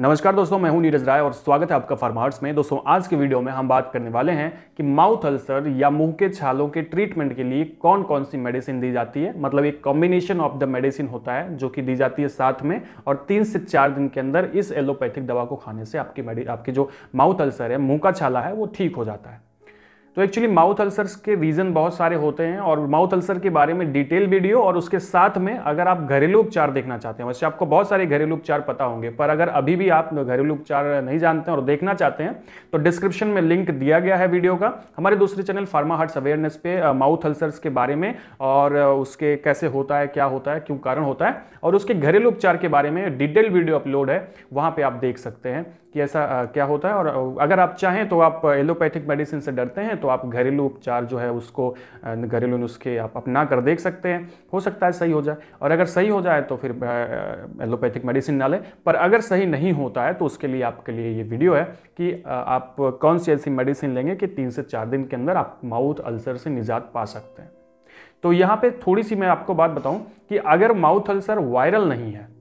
नमस्कार दोस्तों मैं हूं नीरज राय और स्वागत है आपका फार्महार्ट्स में दोस्तों आज के वीडियो में हम बात करने वाले हैं कि माउथ अल्सर या मुंह के छालों के ट्रीटमेंट के लिए कौन कौन सी मेडिसिन दी जाती है मतलब एक कॉम्बिनेशन ऑफ द मेडिसिन होता है जो कि दी जाती है साथ में और तीन से चार दिन के अंदर इस एलोपैथिक दवा को खाने से आपकी आपकी जो माउथ अल्सर है मुँह का छाला है वो ठीक हो जाता है तो एक्चुअली माउथ अल्सर्स के रीज़न बहुत सारे होते हैं और माउथ अल्सर के बारे में डिटेल वीडियो और उसके साथ में अगर आप घरेलू उपचार देखना चाहते हैं वैसे आपको बहुत सारे घरेलू उपचार पता होंगे पर अगर अभी भी आप घरेलू उपचार नहीं जानते हैं और देखना चाहते हैं तो डिस्क्रिप्शन में लिंक दिया गया है वीडियो का हमारे दूसरे चैनल फार्मा हार्ट अवेयरनेस पे माउथ अल्सर्स के बारे में और उसके कैसे होता है क्या होता है क्यों कारण होता है और उसके घरेलू उपचार के बारे में डिटेल वीडियो अपलोड है वहाँ पर आप देख सकते हैं कि ऐसा क्या होता है और अगर आप चाहें तो आप एलोपैथिक मेडिसिन से डरते हैं तो आप घरेलू उपचार जो है उसको घरेलू नुस्खे आप अपना कर देख सकते हैं हो सकता है सही हो जाए और अगर सही हो जाए तो फिर एलोपैथिक मेडिसिन ना लें पर अगर सही नहीं होता है तो उसके लिए आपके लिए ये वीडियो है कि आप कौन सी ऐसी मेडिसिन लेंगे कि तीन से चार दिन के अंदर आप माउथ अल्सर से निजात पा सकते हैं तो यहाँ पे थोड़ी सी मैं आपको बात बताऊं कि अगर माउथ अल्सर वायरल नहीं है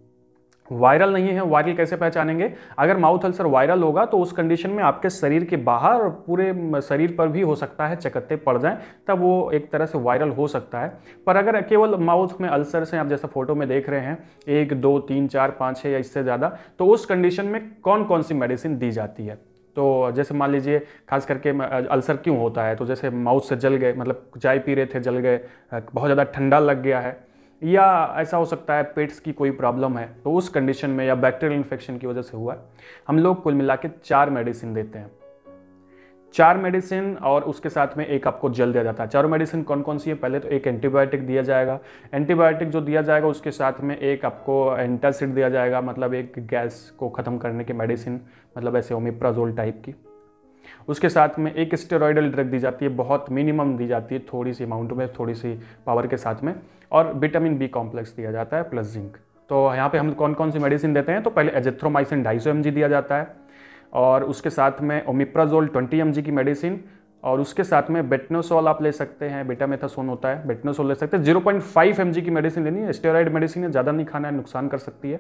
वायरल नहीं है वायरल कैसे पहचानेंगे अगर माउथ अल्सर वायरल होगा तो उस कंडीशन में आपके शरीर के बाहर और पूरे शरीर पर भी हो सकता है चकत्ते पड़ जाएं तब वो एक तरह से वायरल हो सकता है पर अगर केवल माउथ में अल्सर से आप जैसा फोटो में देख रहे हैं एक दो तीन चार पाँच छः या इससे ज़्यादा तो उस कंडीशन में कौन कौन सी मेडिसिन दी जाती है तो जैसे मान लीजिए खास करके अल्सर क्यों होता है तो जैसे माउथ से जल गए मतलब चाय पी रहे थे जल गए बहुत ज़्यादा ठंडा लग गया है या ऐसा हो सकता है पेट्स की कोई प्रॉब्लम है तो उस कंडीशन में या बैक्टीरियल इन्फेक्शन की वजह से हुआ है हम लोग कुल मिला के चार मेडिसिन देते हैं चार मेडिसिन और उसके साथ में एक आपको जल दिया जाता है चारों मेडिसिन कौन कौन सी है पहले तो एक एंटीबायोटिक दिया जाएगा एंटीबायोटिक जो दिया जाएगा उसके साथ में एक आपको एंटासिड दिया जाएगा मतलब एक गैस को ख़त्म करने की मेडिसिन मतलब ऐसे ओमिप्राजोल टाइप की उसके साथ में एक स्टेरॉयडल ड्रग दी जाती है बहुत मिनिमम दी जाती है थोड़ी सी अमाउंट में थोड़ी सी पावर के साथ में और विटामिन बी कॉम्प्लेक्स दिया जाता है प्लस जिंक तो यहाँ पे हम कौन कौन सी मेडिसिन देते हैं तो पहले एजेथ्रोमाइसिन ढाई सौ दिया जाता है और उसके साथ में ओमिप्राजोल 20 एम की मेडिसिन और उसके साथ में बेटनोसोल आप ले सकते हैं बेटामेथासोन होता है बेटनोसोल ले सकते हैं जीरो पॉइंट फाइव एम की मेडिसिन लेनी है स्टेराइड मेडिसिन है ज़्यादा नहीं खाना है नुकसान कर सकती है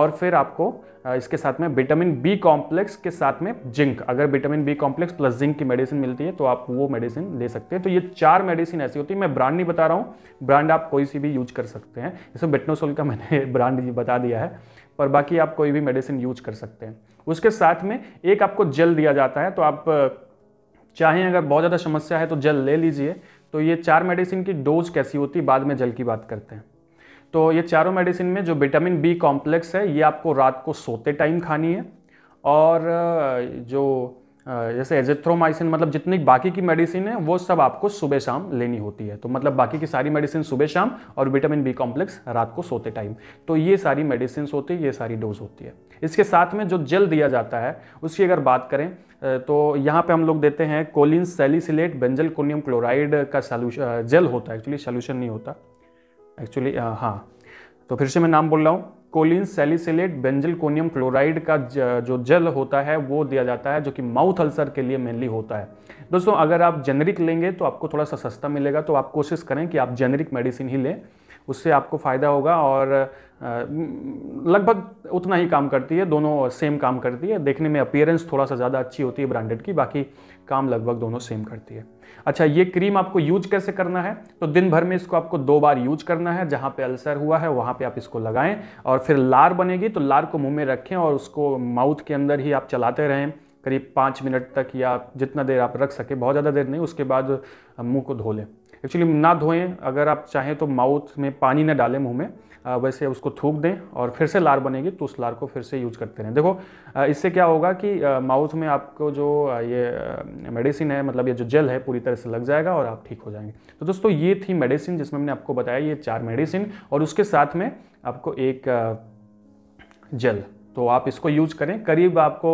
और फिर आपको इसके साथ में विटामिन बी कॉम्प्लेक्स के साथ में जिंक अगर vitamin B complex plus zinc की मेडिसिन मिलती है तो आप वो मेडिसिन ले सकते हैं तो ये चार मेडिसिन ऐसी होती है मैं ब्रांड नहीं बता रहा हूँ ब्रांड आप कोई सी भी यूज कर सकते हैं इसमें बेटनोसोल का मैंने ब्रांड बता दिया है पर बाकी आप कोई भी मेडिसिन यूज कर सकते हैं उसके साथ में एक आपको जेल दिया जाता है तो आप चाहें अगर बहुत ज़्यादा समस्या है तो जल ले लीजिए तो ये चार मेडिसिन की डोज कैसी होती है बाद में जल की बात करते हैं तो ये चारों मेडिसिन में जो विटामिन बी कॉम्प्लेक्स है ये आपको रात को सोते टाइम खानी है और जो जैसे एजेथ्रोमाइसिन मतलब जितनी बाकी की मेडिसिन है वो सब आपको सुबह शाम लेनी होती है तो मतलब बाकी की सारी मेडिसिन सुबह शाम और विटामिन बी कॉम्प्लेक्स रात को सोते टाइम तो ये सारी मेडिसिन होती है ये सारी डोज होती है इसके साथ में जो जेल दिया जाता है उसकी अगर बात करें तो यहाँ पे हम लोग देते हैं choline salicylate benzalkonium chloride का सोल्यूशन जेल होता है एक्चुअली सोल्यूशन नहीं होता एक्चुअली हाँ तो फिर से मैं नाम बोल रहा हूँ choline salicylate benzalkonium chloride का जो जल होता है वो दिया जाता है जो कि माउथ अल्सर के लिए मेनली होता है दोस्तों अगर आप जेनरिक लेंगे तो आपको थोड़ा सा सस्ता मिलेगा तो आप कोशिश करें कि आप जेनरिक मेडिसिन ही लें उससे आपको फ़ायदा होगा और लगभग उतना ही काम करती है दोनों सेम काम करती है देखने में अपियरेंस थोड़ा सा ज़्यादा अच्छी होती है ब्रांडेड की बाकी काम लगभग दोनों सेम करती है अच्छा ये क्रीम आपको यूज कैसे करना है तो दिन भर में इसको आपको दो बार यूज करना है जहाँ पे अल्सर हुआ है वहाँ पे आप इसको लगाएं और फिर लार बनेगी तो लार को मुंह में रखें और उसको माउथ के अंदर ही आप चलाते रहें करीब पाँच मिनट तक या जितना देर आप रख सके बहुत ज़्यादा देर नहीं उसके बाद मुँह को धो लें एक्चुअली ना धोएं अगर आप चाहें तो माउथ में पानी ना डालें मुंह में वैसे उसको थूक दें और फिर से लार बनेगी तो उस लार को फिर से यूज करते रहें देखो इससे क्या होगा कि माउथ में आपको जो ये मेडिसिन है मतलब ये जो जेल है पूरी तरह से लग जाएगा और आप ठीक हो जाएंगे तो दोस्तों ये थी मेडिसिन जिसमें मैंने आपको बताया ये चार मेडिसिन और उसके साथ में आपको एक जेल तो आप इसको यूज करें करीब आपको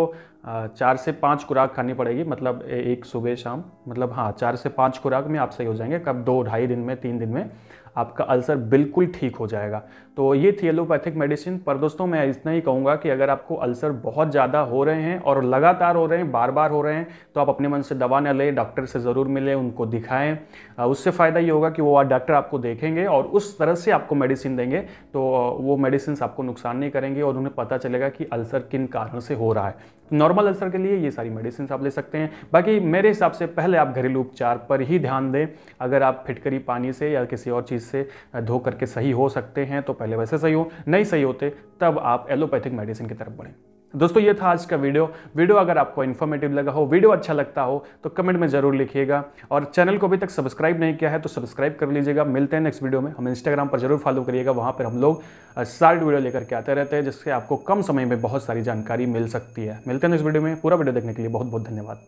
चार से पाँच खुराक खानी पड़ेगी मतलब एक सुबह शाम मतलब हाँ चार से पाँच खुराक में आप सही हो जाएंगे कब दो ढाई दिन में तीन दिन में आपका अल्सर बिल्कुल ठीक हो जाएगा तो ये थी एलोपैथिक मेडिसिन पर दोस्तों मैं इतना ही कहूँगा कि अगर आपको अल्सर बहुत ज़्यादा हो रहे हैं और लगातार हो रहे हैं बार बार हो रहे हैं तो आप अपने मन से दवा न लें डॉक्टर से ज़रूर मिलें उनको दिखाएं उससे फ़ायदा ये होगा कि वो डॉक्टर आपको देखेंगे और उस तरह से आपको मेडिसिन देंगे तो वो मेडिसिन आपको नुकसान नहीं करेंगे और उन्हें पता चलेगा कि अल्सर किन कारण से हो रहा है नॉर्मल अल्सर के लिए ये सारी मेडिसिन आप ले सकते हैं बाकी मेरे हिसाब से पहले आप घरेलू उपचार पर ही ध्यान दें अगर आप फिटकरी पानी से या किसी और चीज़ से धो करके सही हो सकते हैं तो पहले वैसे सही हो नहीं सही होते तब आप एलोपैथिक मेडिसिन की तरफ बढ़ें दोस्तों ये था आज का वीडियो वीडियो अगर आपको इन्फॉर्मेटिव लगा हो वीडियो अच्छा लगता हो तो कमेंट में जरूर लिखिएगा और चैनल को अभी तक सब्सक्राइब नहीं किया है तो सब्सक्राइब कर लीजिएगा मिलते हैं नेक्स्ट वीडियो में हम इंस्टाग्राम पर जरूर फॉलो करिएगा वहाँ पर हम लोग सार्ट वीडियो लेकर के आते रहते हैं जिससे आपको कम समय में बहुत सारी जानकारी मिल सकती है मिलते हैं नेक्स्ट वीडियो में पूरा वीडियो देखने के लिए बहुत बहुत धन्यवाद